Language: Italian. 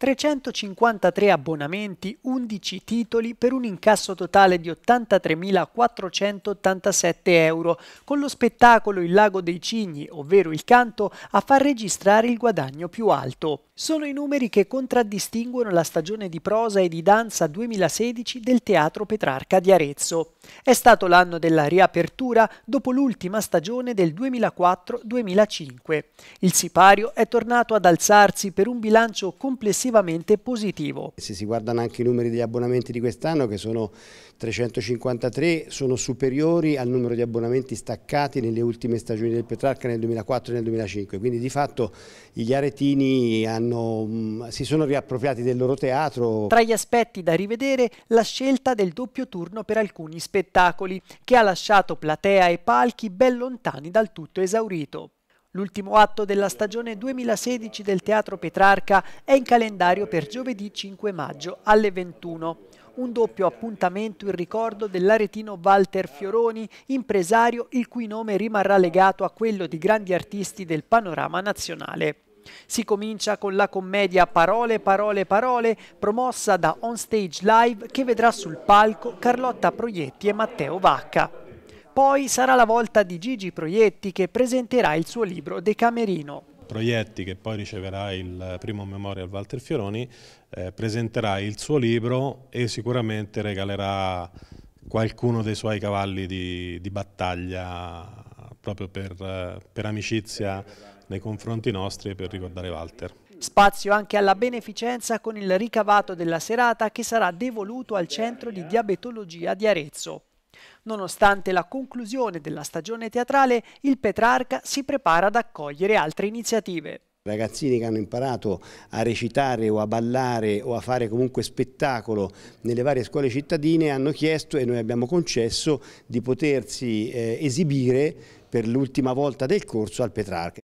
353 abbonamenti, 11 titoli per un incasso totale di 83.487 euro, con lo spettacolo Il lago dei cigni, ovvero il canto, a far registrare il guadagno più alto. Sono i numeri che contraddistinguono la stagione di prosa e di danza 2016 del Teatro Petrarca di Arezzo. È stato l'anno della riapertura dopo l'ultima stagione del 2004-2005. Il sipario è tornato ad alzarsi per un bilancio complessivamente positivo. Se si guardano anche i numeri degli abbonamenti di quest'anno, che sono 353, sono superiori al numero di abbonamenti staccati nelle ultime stagioni del Petrarca nel 2004 e nel 2005. Quindi di fatto gli aretini hanno, si sono riappropriati del loro teatro. Tra gli aspetti da rivedere, la scelta del doppio turno per alcuni spettatori spettacoli che ha lasciato platea e palchi ben lontani dal tutto esaurito. L'ultimo atto della stagione 2016 del Teatro Petrarca è in calendario per giovedì 5 maggio alle 21. Un doppio appuntamento in ricordo dell'aretino Walter Fioroni, impresario il cui nome rimarrà legato a quello di grandi artisti del panorama nazionale. Si comincia con la commedia Parole, parole, parole, promossa da On Stage Live che vedrà sul palco Carlotta Proietti e Matteo Vacca. Poi sarà la volta di Gigi Proietti che presenterà il suo libro Decamerino. Proietti, che poi riceverà il primo memorial Walter Fioroni, eh, presenterà il suo libro e sicuramente regalerà qualcuno dei suoi cavalli di, di battaglia proprio per, per amicizia nei confronti nostri e per ricordare Walter. Spazio anche alla beneficenza con il ricavato della serata che sarà devoluto al Centro di Diabetologia di Arezzo. Nonostante la conclusione della stagione teatrale, il Petrarca si prepara ad accogliere altre iniziative. Ragazzini che hanno imparato a recitare o a ballare o a fare comunque spettacolo nelle varie scuole cittadine hanno chiesto e noi abbiamo concesso di potersi eh, esibire per l'ultima volta del corso al Petrarca.